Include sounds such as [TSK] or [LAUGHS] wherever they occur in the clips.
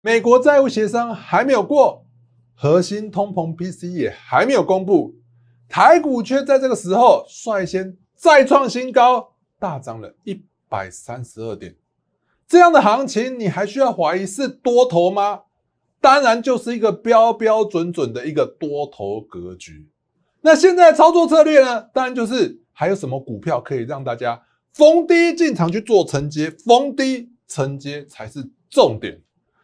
美国债务协商还没有过，核心通膨 P C 也还没有公布，台股却在这个时候率先再创新高，大涨了一百三十二点。这样的行情，你还需要怀疑是多头吗？当然就是一个标标准准的一个多头格局。那现在操作策略呢？当然就是还有什么股票可以让大家逢低进场去做承接，逢低承接才是重点。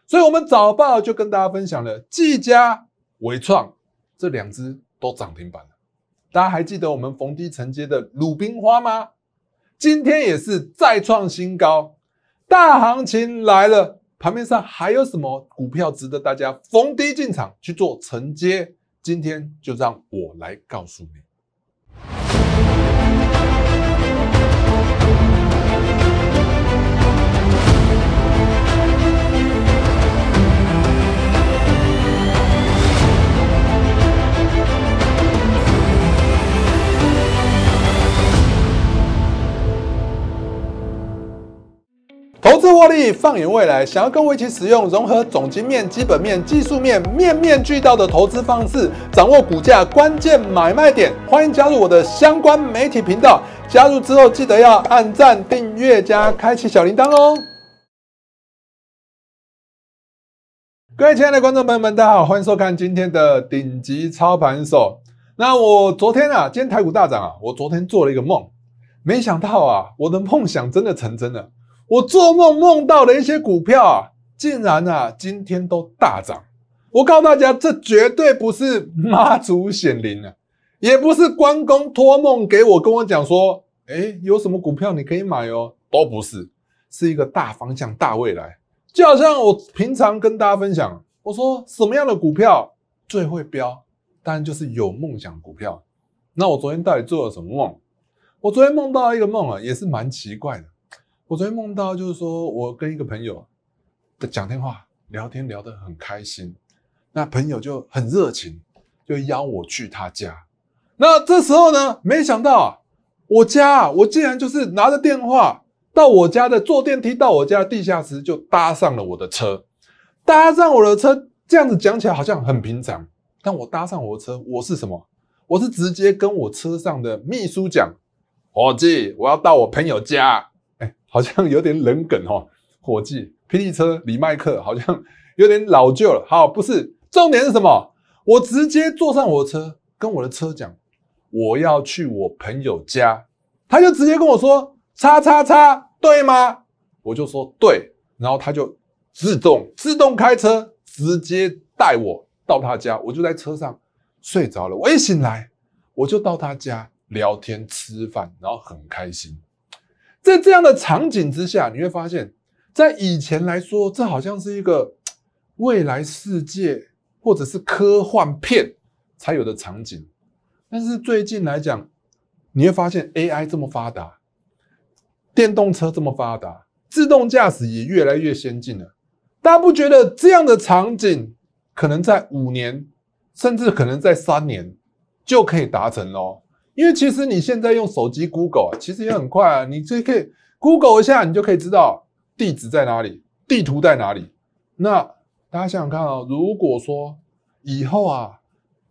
所以，我们早报就跟大家分享了，技嘉、伟创这两只都涨停板了。大家还记得我们逢低承接的鲁冰花吗？今天也是再创新高。大行情来了，盘面上还有什么股票值得大家逢低进场去做承接？今天就让我来告诉你。以，放眼未来，想要跟我一起使用融合总经面、基本面、技术面，面面俱到的投资方式，掌握股价关键买卖点，欢迎加入我的相关媒体频道。加入之后，记得要按赞、订阅加开启小铃铛哦。各位亲爱的观众朋友们，大家好，欢迎收看今天的顶级操盘手。那我昨天啊，今天台股大涨啊，我昨天做了一个梦，没想到啊，我的梦想真的成真了。我做梦梦到的一些股票啊，竟然啊今天都大涨。我告诉大家，这绝对不是 [LAUGHS] 妈祖显灵了，也不是关公托梦给我，跟我讲说，哎，有什么股票你可以买哦，都不是，是一个大方向、大未来。就好像我平常跟大家分享，我说什么样的股票最会飙，当然就是有梦想股票。那我昨天到底做了什么梦？我昨天梦到一个梦啊，也是蛮奇怪的。我昨天梦到，就是说我跟一个朋友的讲电话，聊天聊得很开心，那朋友就很热情，就邀我去他家。那这时候呢，没想到我家，我竟然就是拿着电话到我家的坐电梯到我家的地下室，就搭上了我的车。搭上我的车，这样子讲起来好像很平常，但我搭上我的车，我是什么？我是直接跟我车上的秘书讲：“伙计，我要到我朋友家。”好像有点冷梗哦，伙计，霹雳车李麦克好像有点老旧了。好，不是重点是什么？我直接坐上我的车，跟我的车讲我要去我朋友家，他就直接跟我说“叉叉叉”，对吗？我就说对，然后他就自动自动开车，直接带我到他家，我就在车上睡着了。我一醒来，我就到他家聊天、吃饭，然后很开心。在这样的场景之下，你会发现，在以前来说，这好像是一个未来世界或者是科幻片才有的场景。但是最近来讲，你会发现 AI 这么发达，电动车这么发达，自动驾驶也越来越先进了。大家不觉得这样的场景可能在五年，甚至可能在三年就可以达成哦？因为其实你现在用手机 Google 啊，其实也很快啊，你这可以 Google 一下，你就可以知道地址在哪里，地图在哪里。那大家想想看啊，如果说以后啊，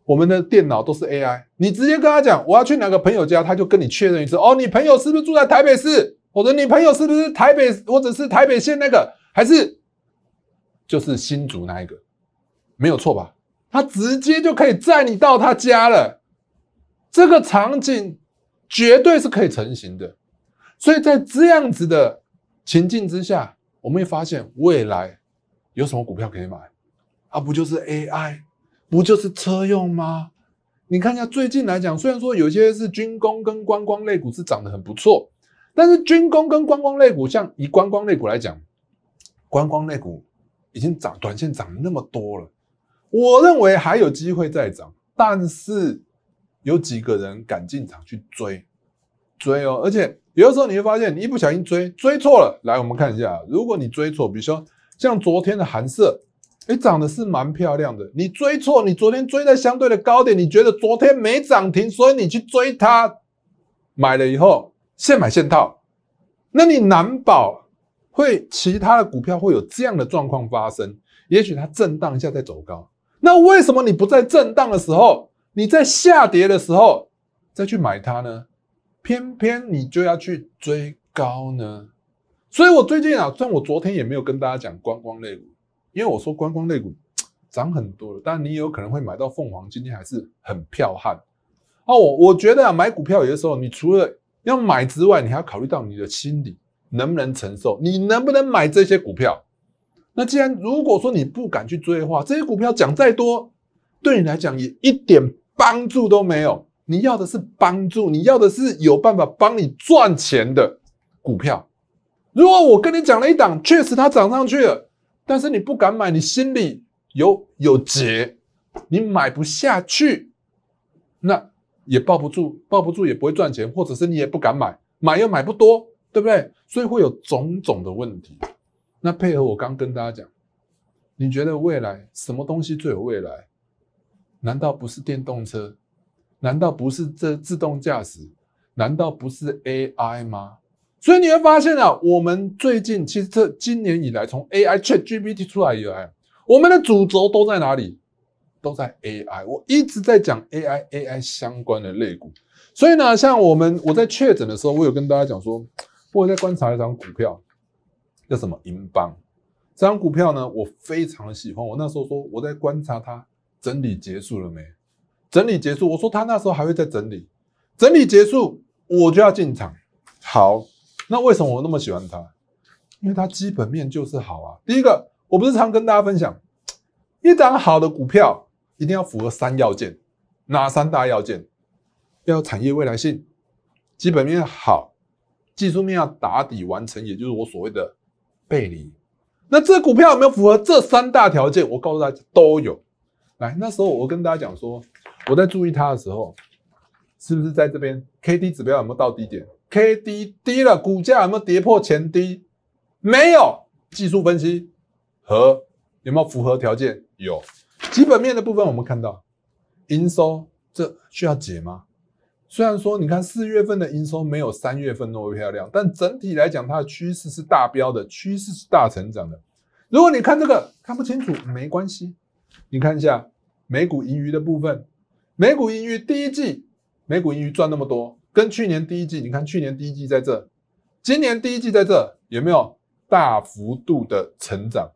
我们的电脑都是 AI，你直接跟他讲我要去哪个朋友家，他就跟你确认一次哦，你朋友是不是住在台北市？或者你朋友是不是台北，或者是台北县那个，还是就是新竹那一个，没有错吧？他直接就可以载你到他家了。这个场景绝对是可以成型的，所以在这样子的情境之下，我们会发现未来有什么股票可以买？啊，不就是 AI，不就是车用吗？你看一下最近来讲，虽然说有些是军工跟观光类股是涨得很不错，但是军工跟观光类股，像以观光类股来讲，观光类股已经涨短线涨那么多了，我认为还有机会再涨，但是。有几个人敢进场去追，追哦！而且有的时候你会发现，你一不小心追追错了。来，我们看一下，如果你追错，比如说像昨天的寒色，哎，长得是蛮漂亮的。你追错，你昨天追在相对的高点，你觉得昨天没涨停，所以你去追它，买了以后现买现套，那你难保会其他的股票会有这样的状况发生。也许它震荡一下再走高，那为什么你不在震荡的时候？你在下跌的时候再去买它呢，偏偏你就要去追高呢，所以我最近啊，虽然我昨天也没有跟大家讲观光类股，因为我说观光类股 [TSK] 涨很多了，但你有可能会买到凤凰，今天还是很彪悍哦，我我觉得啊，买股票有的时候你除了要买之外，你还要考虑到你的心理能不能承受，你能不能买这些股票。那既然如果说你不敢去追的话，这些股票讲再多，对你来讲也一点。帮助都没有，你要的是帮助，你要的是有办法帮你赚钱的股票。如果我跟你讲了一档，确实它涨上去了，但是你不敢买，你心里有有结，你买不下去，那也抱不住，抱不住也不会赚钱，或者是你也不敢买，买又买不多，对不对？所以会有种种的问题。那配合我刚跟大家讲，你觉得未来什么东西最有未来？难道不是电动车？难道不是这自动驾驶？难道不是 AI 吗？所以你会发现啊，我们最近其实这今年以来，从 AI ChatGPT 出来以来，我们的主轴都在哪里？都在 AI。我一直在讲 AI，AI 相关的类股。所以呢，像我们我在确诊的时候，我有跟大家讲说，我在观察一张股票，叫什么？英邦。这张股票呢，我非常的喜欢。我那时候说，我在观察它。整理结束了没？整理结束，我说他那时候还会再整理。整理结束，我就要进场。好，那为什么我那么喜欢他？因为他基本面就是好啊。第一个，我不是常跟大家分享，一档好的股票一定要符合三要件，哪三大要件？要产业未来性，基本面好，技术面要打底完成，也就是我所谓的背离。那这股票有没有符合这三大条件？我告诉大家都有。来，那时候我跟大家讲说，我在注意它的时候，是不是在这边 K D 指标有没有到低点？K D 低了，股价有没有跌破前低？没有。技术分析和有没有符合条件？有。基本面的部分我们看到，营收这需要解吗？虽然说你看四月份的营收没有三月份那么漂亮，但整体来讲它的趋势是大标的，趋势是大成长的。如果你看这个看不清楚，没关系，你看一下。美股盈余的部分，美股盈余第一季，美股盈余赚那么多，跟去年第一季，你看去年第一季在这，今年第一季在这，有没有大幅度的成长？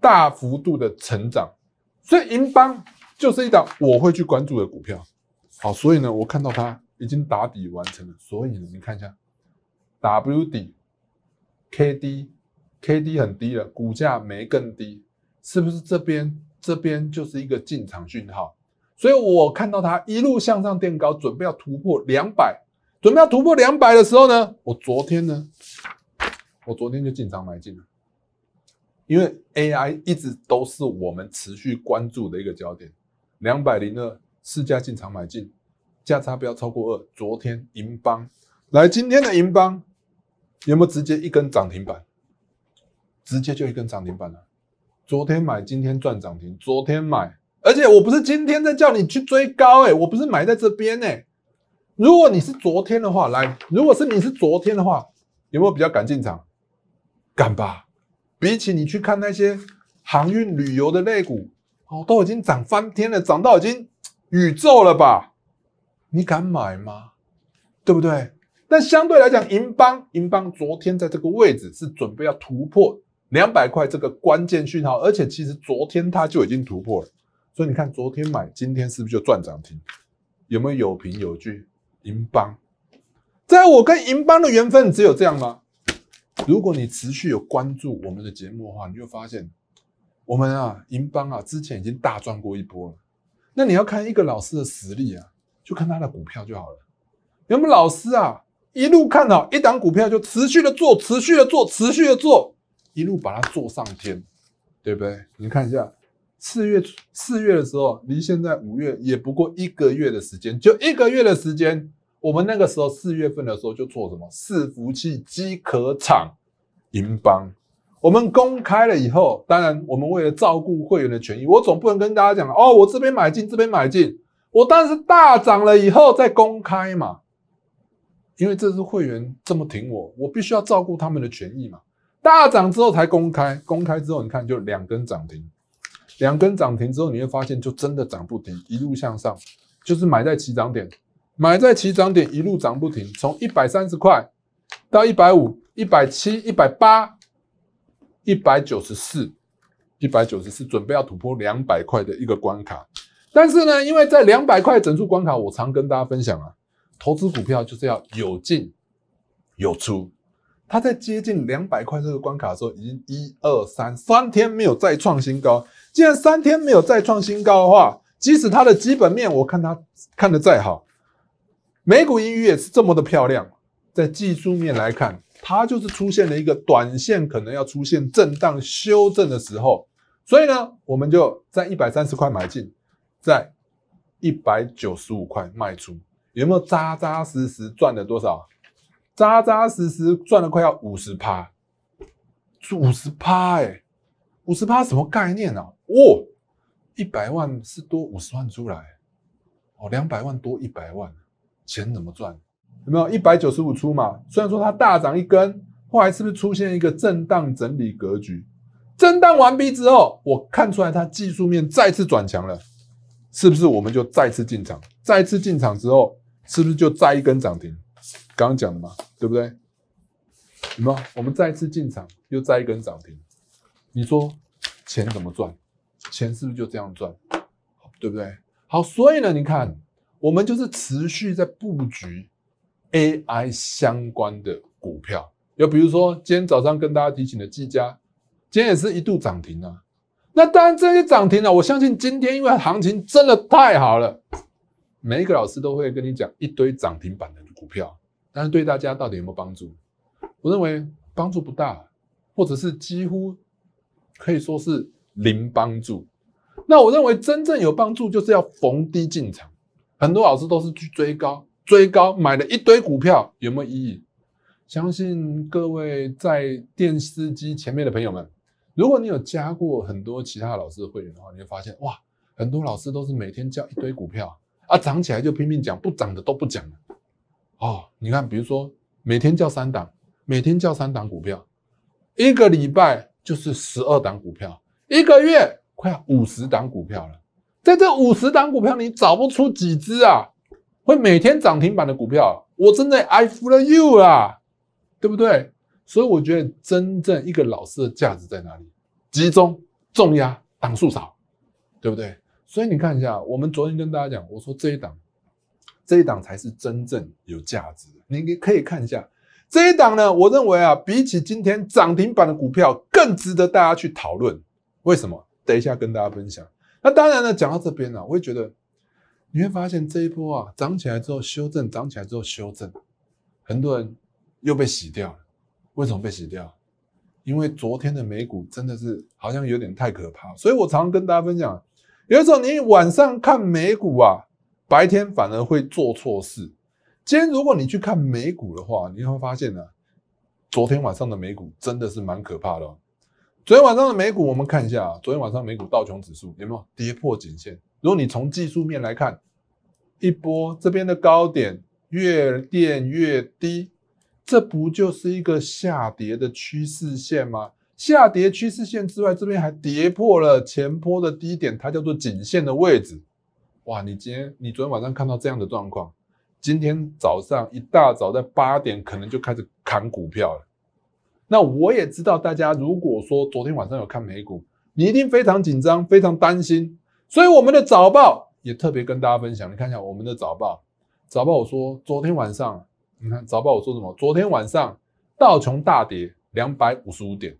大幅度的成长，所以银邦就是一档我会去关注的股票。好，所以呢，我看到它已经打底完成了，所以你看一下，W 底，K D，K D 很低了，股价没更低，是不是这边？这边就是一个进场讯号，所以我看到它一路向上垫高，准备要突破两百，准备要突破两百的时候呢，我昨天呢，我昨天就进场买进了，因为 AI 一直都是我们持续关注的一个焦点。两百零二，试价进场买进，价差不要超过二。昨天银邦来，今天的银邦有没有直接一根涨停板？直接就一根涨停板了。昨天买，今天赚涨停。昨天买，而且我不是今天在叫你去追高哎，我不是买在这边哎。如果你是昨天的话，来，如果是你是昨天的话，有没有比较敢进场？敢吧。比起你去看那些航运、旅游的类股哦，都已经涨翻天了，涨到已经宇宙了吧？你敢买吗？对不对？但相对来讲，银邦银邦昨天在这个位置是准备要突破。两百块这个关键讯号，而且其实昨天它就已经突破了，所以你看昨天买，今天是不是就赚涨停？有没有有凭有据？银邦，在我跟银邦的缘分只有这样吗？如果你持续有关注我们的节目的话，你就发现我们啊，银邦啊，之前已经大赚过一波了。那你要看一个老师的实力啊，就看他的股票就好了。有没有老师啊，一路看好一档股票，就持续的做，持续的做，持续的做？一路把它做上天，对不对？你看一下，四月四月的时候，离现在五月也不过一个月的时间，就一个月的时间，我们那个时候四月份的时候就做什么？伺服器机壳厂、银邦，我们公开了以后，当然我们为了照顾会员的权益，我总不能跟大家讲哦，我这边买进，这边买进，我然是大涨了以后再公开嘛，因为这是会员这么挺我，我必须要照顾他们的权益嘛。大涨之后才公开，公开之后你看就两根涨停，两根涨停之后你会发现就真的涨不停，一路向上，就是买在起涨点，买在起涨点一路涨不停，从一百三十块到一百五、一百七、一百八、一百九十四、一百九十四，准备要突破两百块的一个关卡。但是呢，因为在两百块整数关卡，我常跟大家分享啊，投资股票就是要有进有出。它在接近两百块这个关卡的时候，已经一二三三天没有再创新高。既然三天没有再创新高的话，即使它的基本面我看它看得再好，美股音乐也是这么的漂亮。在技术面来看，它就是出现了一个短线可能要出现震荡修正的时候。所以呢，我们就在一百三十块买进，在一百九十五块卖出，有没有扎扎实实赚了多少？扎扎实实赚了快要五十趴，是五十趴哎，五十趴什么概念呢？哦，一百万是多五十万出来，哦，两百万多一百万，钱怎么赚？有没有一百九十五出嘛？虽然说它大涨一根，后来是不是出现一个震荡整理格局？震荡完毕之后，我看出来它技术面再次转强了，是不是我们就再次进场？再次进场之后，是不是就再一根涨停？刚刚讲的嘛，对不对？怎么，我们再次进场又再一根涨停，你说钱怎么赚？钱是不是就这样赚？对不对？好，所以呢，你看我们就是持续在布局 AI 相关的股票，又比如说今天早上跟大家提醒的技嘉，今天也是一度涨停啊。那当然这些涨停啊，我相信今天因为行情真的太好了，每一个老师都会跟你讲一堆涨停板的股票。但是对大家到底有没有帮助？我认为帮助不大，或者是几乎可以说是零帮助。那我认为真正有帮助就是要逢低进场。很多老师都是去追高，追高买了一堆股票，有没有意义？相信各位在电视机前面的朋友们，如果你有加过很多其他老师的会员的话，你会发现哇，很多老师都是每天叫一堆股票啊，涨起来就拼命讲，不涨的都不讲了。哦，你看，比如说每天叫三档，每天叫三档股票，一个礼拜就是十二档股票，一个月快要五十档股票了。在这五十档股票里，找不出几只啊，会每天涨停板的股票，我真的挨服了 you 啊，对不对？所以我觉得真正一个老师的价值在哪里？集中、重压、档数少，对不对？所以你看一下，我们昨天跟大家讲，我说这一档。这一档才是真正有价值你你可以看一下这一档呢，我认为啊，比起今天涨停板的股票更值得大家去讨论。为什么？等一下跟大家分享。那当然呢，讲到这边呢，我会觉得你会发现这一波啊涨起来之后修正，涨起来之后修正，很多人又被洗掉了。为什么被洗掉？因为昨天的美股真的是好像有点太可怕。所以我常常跟大家分享，有时候你晚上看美股啊。白天反而会做错事。今天如果你去看美股的话，你会发现呢，昨天晚上的美股真的是蛮可怕的。昨天晚上的美股，我们看一下啊，昨天晚上美股道琼指数有没有跌破颈线？如果你从技术面来看，一波这边的高点越垫越低，这不就是一个下跌的趋势线吗？下跌趋势线之外，这边还跌破了前波的低点，它叫做颈线的位置。哇！你今天、你昨天晚上看到这样的状况，今天早上一大早在八点可能就开始砍股票了。那我也知道大家如果说昨天晚上有看美股，你一定非常紧张、非常担心。所以我们的早报也特别跟大家分享，你看一下我们的早报。早报我说昨天晚上，你看早报我说什么？昨天晚上道琼大跌两百五十五点，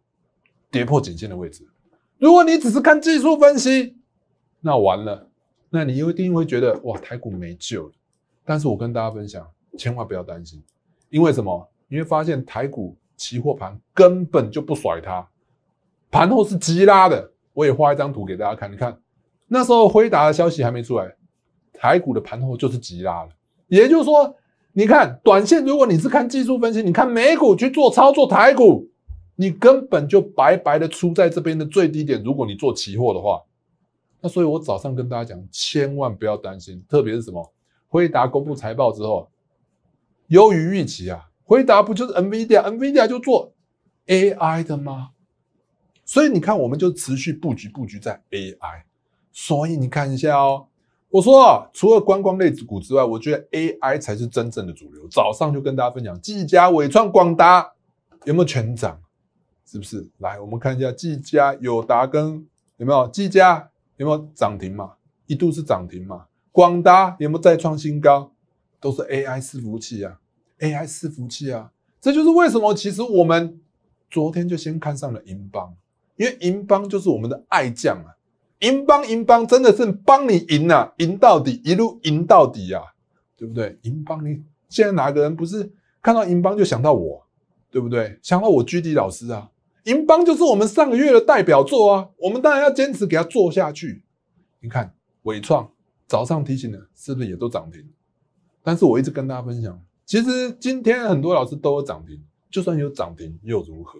跌破颈线的位置。如果你只是看技术分析，那完了。那你一定会觉得哇，台股没救。了。但是我跟大家分享，千万不要担心，因为什么？你会发现台股期货盘根本就不甩它，盘后是急拉的。我也画一张图给大家看，你看那时候辉达的消息还没出来，台股的盘后就是急拉了。也就是说，你看短线如果你是看技术分析，你看美股去做操作，台股你根本就白白的出在这边的最低点。如果你做期货的话。那所以，我早上跟大家讲，千万不要担心，特别是什么？回答公布财报之后，优于预期啊！回答不就是 NVIDIA，NVIDIA 就做 AI 的吗？所以你看，我们就持续布局布局在 AI。所以你看一下哦，我说除了观光类股之外，我觉得 AI 才是真正的主流。早上就跟大家分享，技嘉、伟创、广达有没有全涨？是不是？来，我们看一下技嘉、友达跟有没有技嘉。有没有涨停嘛？一度是涨停嘛？广达有没有再创新高？都是 AI 伺服器啊 a i 伺服器啊，这就是为什么其实我们昨天就先看上了银邦，因为银邦就是我们的爱将啊，银邦银邦真的是帮你赢啊，赢到底，一路赢到底啊，对不对？银邦，你现在哪个人不是看到银邦就想到我，对不对？想到我居地老师啊？银邦就是我们上个月的代表作啊，我们当然要坚持给它做下去。你看伟创早上提醒的，是不是也都涨停？但是我一直跟大家分享，其实今天很多老师都有涨停，就算有涨停又如何？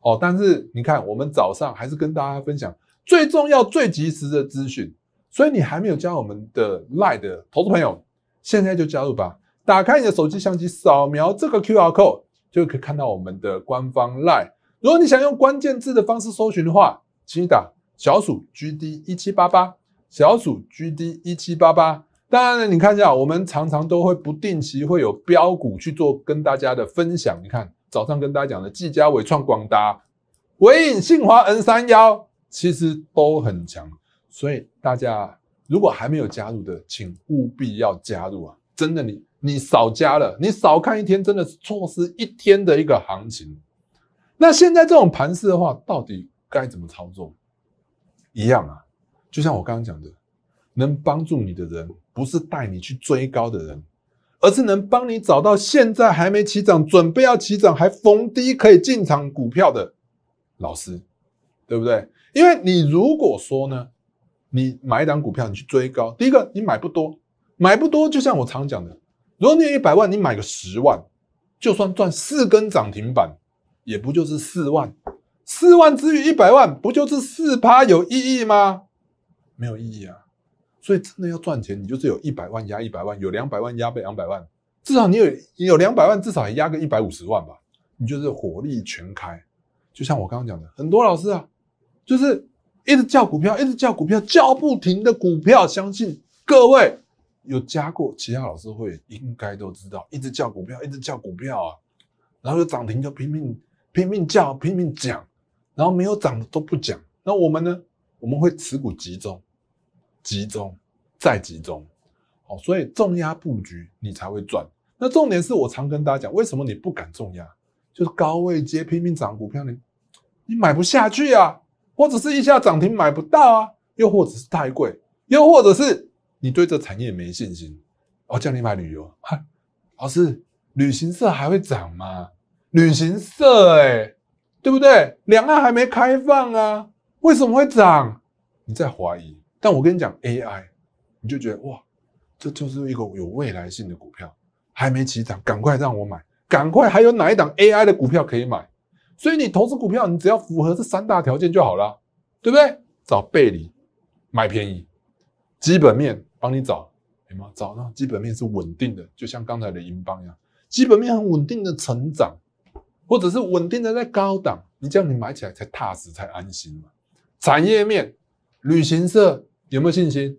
哦，但是你看，我们早上还是跟大家分享最重要、最及时的资讯。所以你还没有加我们的 live 投资朋友，现在就加入吧！打开你的手机相机，扫描这个 QR code 就可以看到我们的官方 live。如果你想用关键字的方式搜寻的话，请打小鼠 GD 一七八八，小鼠 GD 一七八八。当然了，你看一下，我们常常都会不定期会有标股去做跟大家的分享。你看早上跟大家讲的技佳伟创、广达、伟影、信华 N 三幺，其实都很强。所以大家如果还没有加入的，请务必要加入啊！真的，你你少加了，你少看一天，真的是错失一天的一个行情。那现在这种盘势的话，到底该怎么操作？一样啊，就像我刚刚讲的，能帮助你的人，不是带你去追高的人，而是能帮你找到现在还没起涨、准备要起涨、还逢低可以进场股票的老师，对不对？因为你如果说呢，你买一档股票，你去追高，第一个你买不多，买不多，就像我常讲的，如果你有一百万，你买个十万，就算赚四根涨停板。也不就是四万，四万之于一百万，不就是四趴有意义吗？没有意义啊！所以真的要赚钱，你就是有一百万压一百万，有两百万压被两百万，至少你有你有两百万，至少也压个一百五十万吧。你就是火力全开，就像我刚刚讲的，很多老师啊，就是一直叫股票，一直叫股票，叫不停的股票。相信各位有加过其他老师会应该都知道，一直叫股票，一直叫股票啊，然后就涨停就拼命。拼命叫，拼命讲，然后没有涨的都不讲。那我们呢？我们会持股集中，集中再集中，哦，所以重压布局你才会赚。那重点是我常跟大家讲，为什么你不敢重压？就是高位接拼命涨股票，你你买不下去啊，或者是一下涨停买不到啊，又或者是太贵，又或者是你对这产业没信心。我叫你买旅游，哈，老师，旅行社还会涨吗？旅行社，哎，对不对？两岸还没开放啊，为什么会涨？你在怀疑，但我跟你讲，AI，你就觉得哇，这就是一个有未来性的股票，还没起涨，赶快让我买，赶快还有哪一档 AI 的股票可以买？所以你投资股票，你只要符合这三大条件就好了，对不对？找背离，买便宜，基本面帮你找，有么找呢？基本面是稳定的，就像刚才的英镑一样，基本面很稳定的成长。或者是稳定的在高档，你这样你买起来才踏实，才安心嘛。产业面，旅行社有没有信心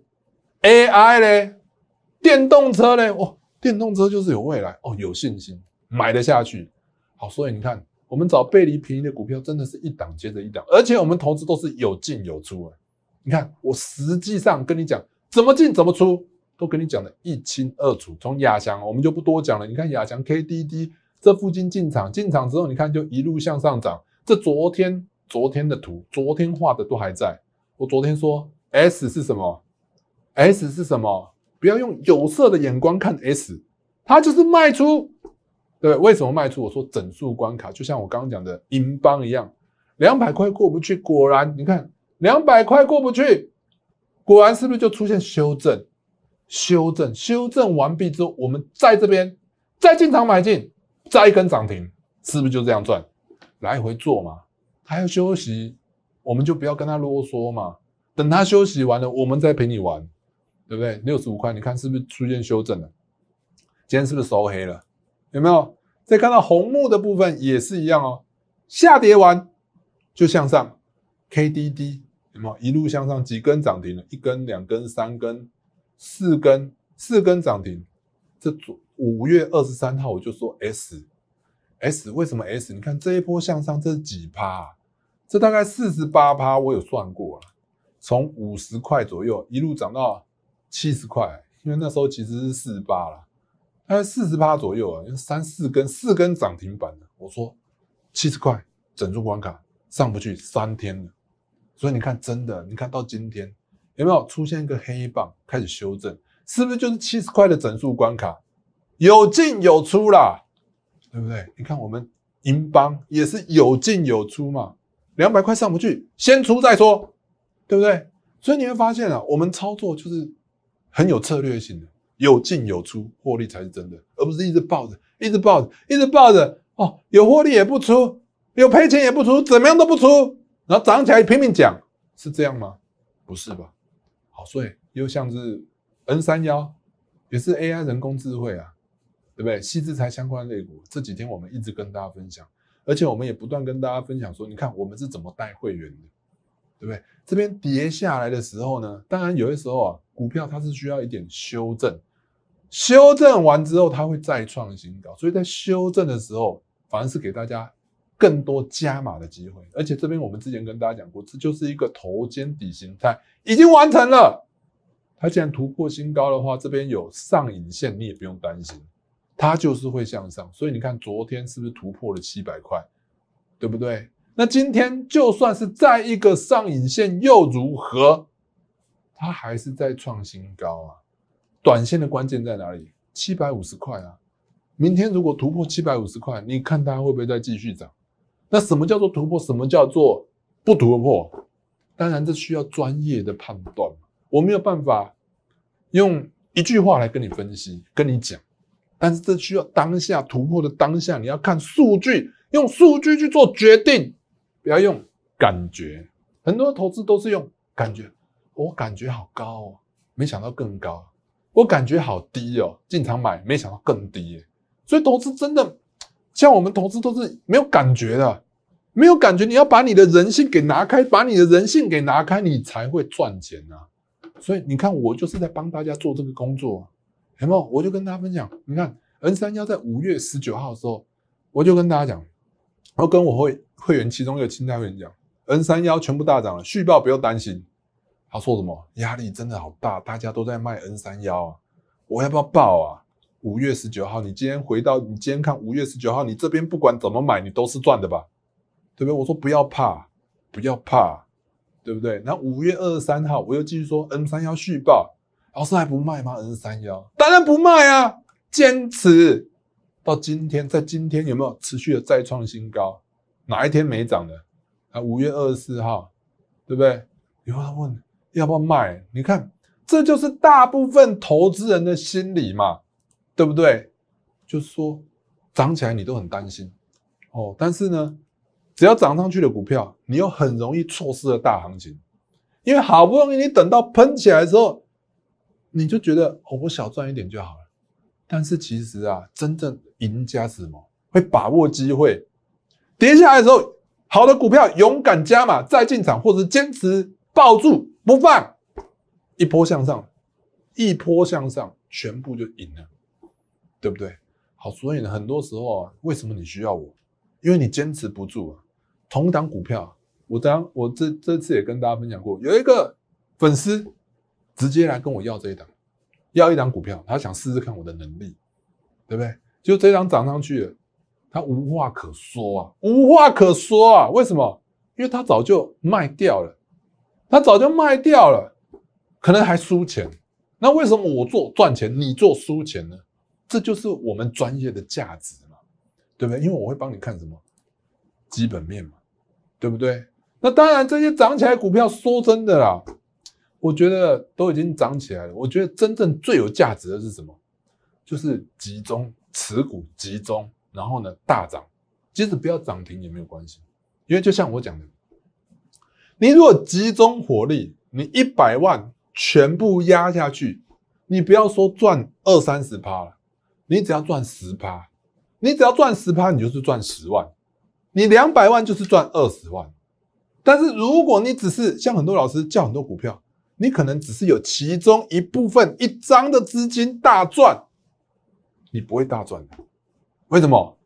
？AI 嘞，电动车嘞？哦，电动车就是有未来哦，有信心买得下去。好，所以你看，我们找背离便宜的股票，真的是一档接着一档，而且我们投资都是有进有出啊。你看，我实际上跟你讲，怎么进怎么出，都跟你讲得一清二楚。从亚翔，我们就不多讲了。你看亚翔 KDD。这附近进场，进场之后你看就一路向上涨。这昨天昨天的图，昨天画的都还在。我昨天说 S 是什么？S 是什么？不要用有色的眼光看 S，它就是卖出，对为什么卖出？我说整数关卡，就像我刚刚讲的银邦一样，两百块过不去。果然，你看两百块过不去，果然是不是就出现修正？修正，修正完毕之后，我们在这边再进场买进。再一根涨停，是不是就这样赚？来回做嘛，他要休息，我们就不要跟他啰嗦嘛。等他休息完了，我们再陪你玩，对不对？六十五块，你看是不是出现修正了？今天是不是收黑了？有没有？再看到红木的部分也是一样哦，下跌完就向上，K D D 有没有一路向上，几根涨停了，一根、两根、三根、四根、四根涨停，这组。五月二十三号，我就说 S，S 为什么 S？你看这一波向上这是几趴啊？这大概四十八趴，我有算过啊，从五十块左右一路涨到七十块，因为那时候其实是四十八了，概四十趴左右啊，三四根四根涨停板的，我说七十块整数关卡上不去三天了，所以你看真的，你看到今天有没有出现一个黑棒开始修正？是不是就是七十块的整数关卡？有进有出啦，对不对？你看我们银邦也是有进有出嘛，两百块上不去，先出再说，对不对？所以你会发现啊，我们操作就是很有策略性的，有进有出，获利才是真的，而不是一直抱着，一直抱着，一直抱着。哦，有获利也不出，有赔钱也不出，怎么样都不出，然后涨起来拼命讲，是这样吗？不是吧？好，所以又像是 N 三幺，也是 AI 人工智慧啊。对不对？西子材相关类股，这几天我们一直跟大家分享，而且我们也不断跟大家分享说，你看我们是怎么带会员的，对不对？这边跌下来的时候呢，当然有些时候啊，股票它是需要一点修正，修正完之后它会再创新高，所以在修正的时候，反而是给大家更多加码的机会。而且这边我们之前跟大家讲过，这就是一个头肩底形态已经完成了，它既然突破新高的话，这边有上影线，你也不用担心。它就是会向上，所以你看昨天是不是突破了七百块，对不对？那今天就算是在一个上影线又如何？它还是在创新高啊！短线的关键在哪里？七百五十块啊！明天如果突破七百五十块，你看它会不会再继续涨？那什么叫做突破？什么叫做不突破？当然这需要专业的判断，我没有办法用一句话来跟你分析、跟你讲。但是这需要当下突破的当下，你要看数据，用数据去做决定，不要用感觉。很多投资都是用感觉，我感觉好高哦，没想到更高；我感觉好低哦，进场买，没想到更低。所以投资真的，像我们投资都是没有感觉的，没有感觉，你要把你的人性给拿开，把你的人性给拿开，你才会赚钱呐。所以你看，我就是在帮大家做这个工作。什么？我就跟大家分享，你看 N 三幺在五月十九号的时候，我就跟大家讲，我跟我会会员其中一个青代会员讲，N 三幺全部大涨了，续报不用担心。他说什么压力真的好大，大家都在卖 N 三幺啊，我要不要报啊？五月十九号，你今天回到你今天看五月十九号，你这边不管怎么买，你都是赚的吧？对不对？我说不要怕，不要怕，对不对？然后五月二十三号，我又继续说 N 三幺续报。老师还不卖吗？N 三幺，当然不卖啊！坚持到今天，在今天有没有持续的再创新高？哪一天没涨的？啊，五月二十四号，对不对？有人问要不要卖？你看，这就是大部分投资人的心理嘛，对不对？就是说，涨起来你都很担心哦，但是呢，只要涨上去的股票，你又很容易错失了大行情，因为好不容易你等到喷起来时候。你就觉得哦，我小赚一点就好了，但是其实啊，真正赢家是什么？会把握机会，跌下来的时候，好的股票勇敢加码再进场，或者是坚持抱住不放，一波向上，一波向上，全部就赢了，对不对？好，所以呢，很多时候啊，为什么你需要我？因为你坚持不住啊。同档股票，我当我这这次也跟大家分享过，有一个粉丝。直接来跟我要这一档，要一档股票，他想试试看我的能力，对不对？就这一档涨上去，他无话可说啊，无话可说啊。为什么？因为他早就卖掉了，他早就卖掉了，可能还输钱。那为什么我做赚钱，你做输钱呢？这就是我们专业的价值嘛，对不对？因为我会帮你看什么基本面嘛，对不对？那当然，这些涨起来股票，说真的啦。我觉得都已经涨起来了。我觉得真正最有价值的是什么？就是集中持股，集中，然后呢大涨，即使不要涨停也没有关系。因为就像我讲的，你如果集中火力，你一百万全部压下去，你不要说赚二三十趴了，你只要赚十趴，你只要赚十趴，你就是赚十万，你两百万就是赚二十万。但是如果你只是像很多老师叫很多股票，你可能只是有其中一部分一张的资金大赚，你不会大赚的。为什么？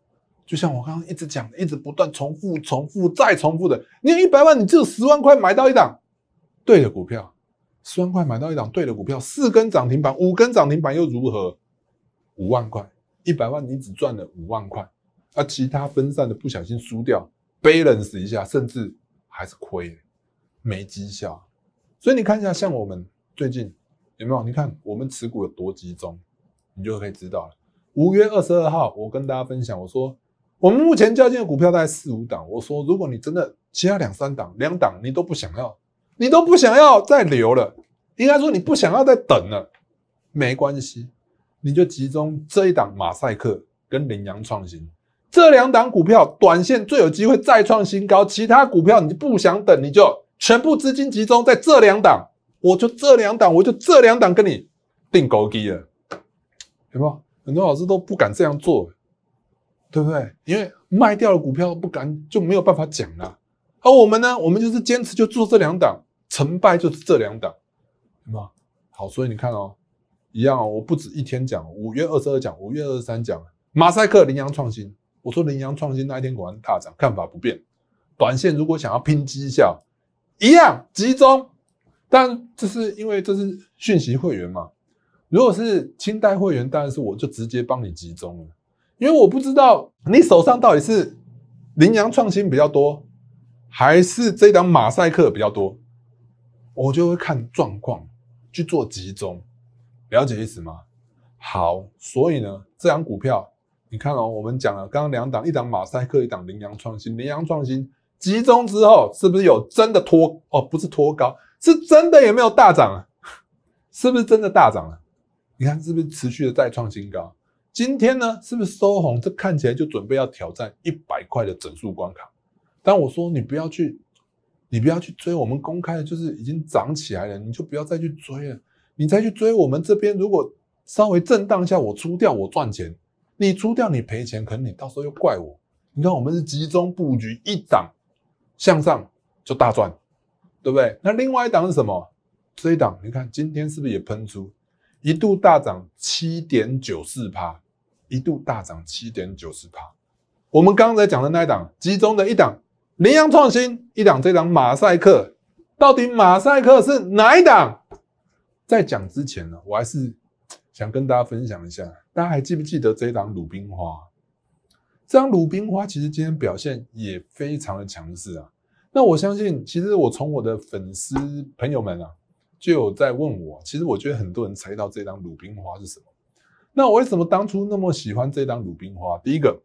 就像我刚刚一直讲，一直不断重复、重复再重复的。你一百万，你只有十万块买到一档对的股票，十万块买到一档对的股票，四根涨停板，五根涨停板又如何？五万块，一百万你只赚了五万块，而其他分散的不小心输掉，balance 一下，甚至还是亏没绩效。所以你看一下，像我们最近有没有？你看我们持股有多集中，你就可以知道。了。五月二十二号，我跟大家分享，我说我们目前交进的股票大概四五档。我说，如果你真的其他两三档、两档你都不想要，你都不想要再留了，应该说你不想要再等了，没关系，你就集中这一档马赛克跟羚羊创新这两档股票，短线最有机会再创新高。其他股票你不想等，你就。全部资金集中在这两档，我就这两档，我就这两档跟你定高低了，明吧？很多老师都不敢这样做，对不对？因为卖掉了股票不敢就没有办法讲了。而我们呢，我们就是坚持就做这两档，成败就是这两档，明吧？好，所以你看哦，一样哦，我不止一天讲，五月二十二讲，五月二十三讲马赛克羚羊创新。我说羚羊创新那一天果然大涨，看法不变。短线如果想要拼绩效。一样集中，但这是因为这是讯息会员嘛？如果是清代会员，当然是我就直接帮你集中了。因为我不知道你手上到底是羚羊创新比较多，还是这档马赛克比较多，我就会看状况去做集中。了解意思吗？好，所以呢，这档股票，你看哦，我们讲了刚刚两档，一档马赛克，一档羚羊创新，羚羊创新。集中之后，是不是有真的拖？哦，不是拖高，是真的有没有大涨啊？是不是真的大涨了？你看是不是持续的再创新高？今天呢，是不是收红？这看起来就准备要挑战一百块的整数关卡。但我说你不要去，你不要去追。我们公开的就是已经涨起来了，你就不要再去追了。你再去追，我们这边如果稍微震荡一下，我出掉我赚钱，你出掉你赔钱。可能你到时候又怪我。你看我们是集中布局一涨。向上就大赚，对不对？那另外一档是什么？这一档你看今天是不是也喷出？一度大涨七点九四帕，一度大涨七点九四帕。我们刚才讲的那一档，集中的一档，羚羊创新一档，这档马赛克，到底马赛克是哪一档？在讲之前呢，我还是想跟大家分享一下，大家还记不记得这一档鲁冰花？这张鲁冰花其实今天表现也非常的强势啊。那我相信，其实我从我的粉丝朋友们啊，就有在问我，其实我觉得很多人猜到这张鲁冰花是什么。那我为什么当初那么喜欢这张鲁冰花？第一个，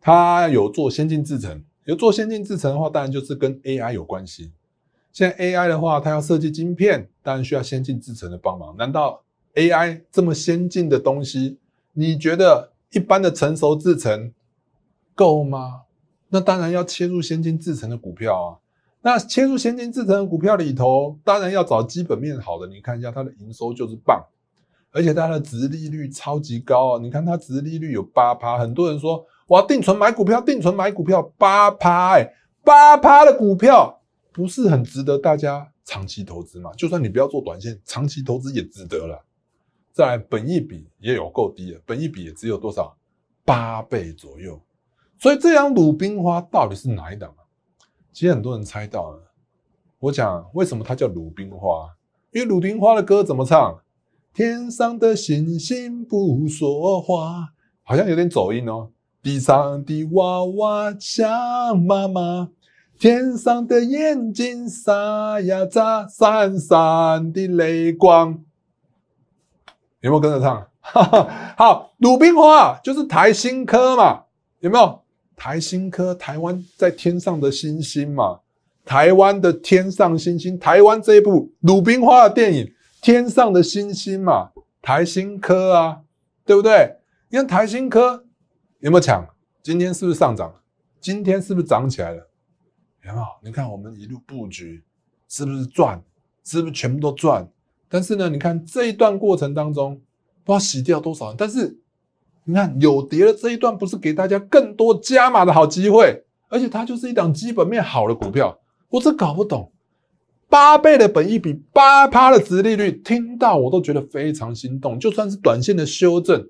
它有做先进制程，有做先进制程的话，当然就是跟 AI 有关系。现在 AI 的话，它要设计晶片，当然需要先进制程的帮忙。难道 AI 这么先进的东西，你觉得？一般的成熟制成够吗？那当然要切入先进制成的股票啊。那切入先进制成股票里头，当然要找基本面好的。你看一下它的营收就是棒，而且它的值利率超级高哦。你看它值利率有八趴，很多人说我要定存买股票，定存买股票八趴，哎，八趴的股票不是很值得大家长期投资嘛？就算你不要做短线，长期投资也值得了。在本一比也有够低了，本一比也只有多少八倍左右。所以这样，鲁冰花到底是哪一档啊？其实很多人猜到了。我讲为什么它叫鲁冰花，因为鲁冰花的歌怎么唱？天上的星星不说话，好像有点走音哦。地上的娃娃想妈妈，天上的眼睛眨呀眨，闪闪的泪光。有没有跟得上？[LAUGHS] 好，鲁冰花就是台新科嘛，有没有？台新科，台湾在天上的星星嘛，台湾的天上星星，台湾这一部鲁冰花的电影，天上的星星嘛，台新科啊，对不对？你看台新科有没有抢？今天是不是上涨？今天是不是涨起来了？有没有？你看我们一路布局，是不是赚？是不是全部都赚？但是呢，你看这一段过程当中，不知道洗掉多少人。但是，你看有跌的这一段，不是给大家更多加码的好机会？而且它就是一档基本面好的股票，我真搞不懂，八倍的本益比，八趴的殖利率，听到我都觉得非常心动。就算是短线的修正，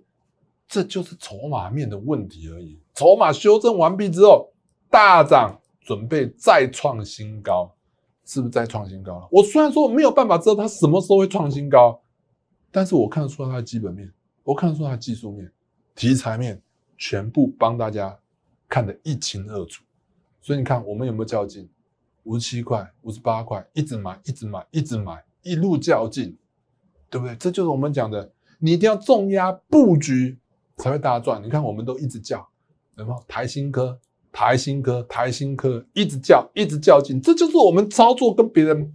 这就是筹码面的问题而已。筹码修正完毕之后，大涨，准备再创新高。是不是在创新高？了？我虽然说没有办法知道它什么时候会创新高，但是我看得出它的基本面，我看得出的技术面、题材面，全部帮大家看得一清二楚。所以你看，我们有没有较劲？五十七块、五十八块，一直买、一直买、一直买，一路较劲，对不对？这就是我们讲的，你一定要重压布局才会大赚。你看，我们都一直叫，然后台新科。台新科，台新科，一直叫，一直叫劲，这就是我们操作跟别人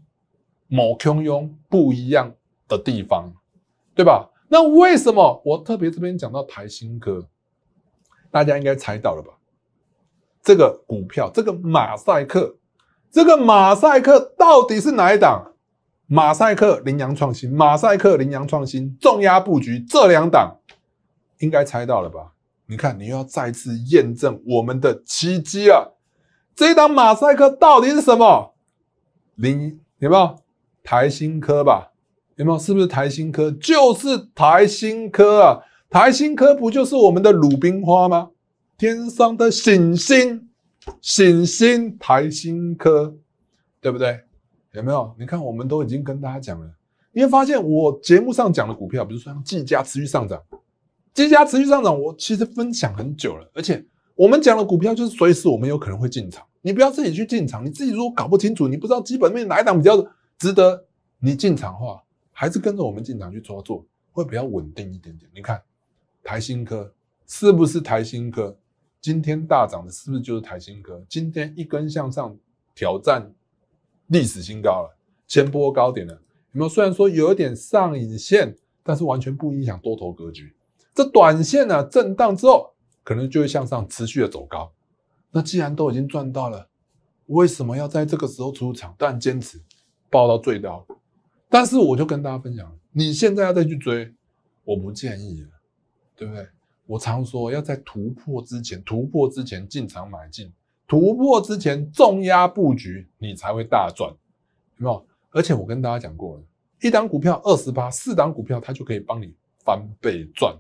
某空庸不一样的地方，对吧？那为什么我特别这边讲到台新科？大家应该猜到了吧？这个股票，这个马赛克，这个马赛克到底是哪一档？马赛克羚羊创新，马赛克羚羊创新，重压布局这两档，应该猜到了吧？你看，你又要再次验证我们的奇迹啊！这一档马赛克到底是什么？零有没有台新科吧？有没有？是不是台新科？就是台新科啊！台新科不就是我们的鲁冰花吗？天上的星星，星星台新科，对不对？有没有？你看，我们都已经跟大家讲了。你会发现，我节目上讲的股票，比如说像计价持续上涨。叠加持续上涨，我其实分享很久了，而且我们讲的股票就是随时我们有可能会进场，你不要自己去进场，你自己如果搞不清楚，你不知道基本面哪一档比较值得你进场的话，还是跟着我们进场去操作会比较稳定一点点。你看台新科是不是台新科？今天大涨的是不是就是台新科？今天一根向上挑战历史新高了，先波高点了，有没有？虽然说有一点上影线，但是完全不影响多头格局。这短线呢，震荡之后可能就会向上持续的走高。那既然都已经赚到了，为什么要在这个时候出场？但坚持报到最高。但是我就跟大家分享，你现在要再去追，我不建议，对不对？我常说要在突破之前，突破之前进场买进，突破之前重压布局，你才会大赚，没有？而且我跟大家讲过了，一档股票二十八，四档股票它就可以帮你翻倍赚。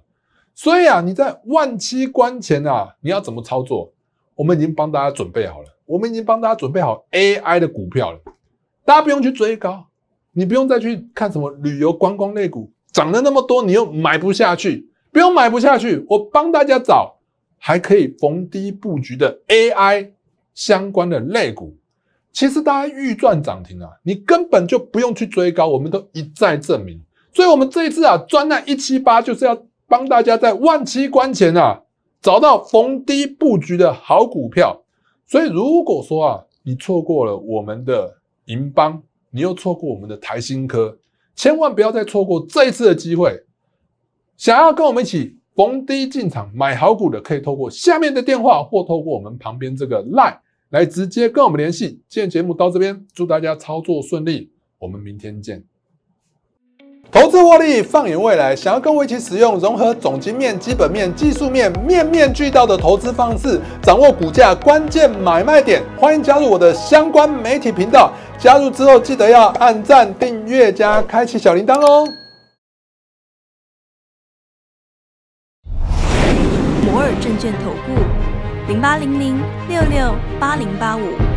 所以啊，你在万七关前啊，你要怎么操作？我们已经帮大家准备好了，我们已经帮大家准备好 AI 的股票了。大家不用去追高，你不用再去看什么旅游观光类股涨了那么多，你又买不下去，不用买不下去。我帮大家找还可以逢低布局的 AI 相关的类股。其实大家预赚涨停啊，你根本就不用去追高，我们都一再证明。所以，我们这一次啊，专案一七八就是要。帮大家在万七关前啊，找到逢低布局的好股票，所以如果说啊你错过了我们的银邦，你又错过我们的台新科，千万不要再错过这一次的机会。想要跟我们一起逢低进场买好股的，可以透过下面的电话或透过我们旁边这个 line 来直接跟我们联系。今天节目到这边，祝大家操作顺利，我们明天见。投资获利，放眼未来。想要跟我一起使用融合总经面、基本面、技术面，面面俱到的投资方式，掌握股价关键买卖点，欢迎加入我的相关媒体频道。加入之后，记得要按赞、订阅加开启小铃铛哦。摩尔证券投顾，零八零零六六八零八五。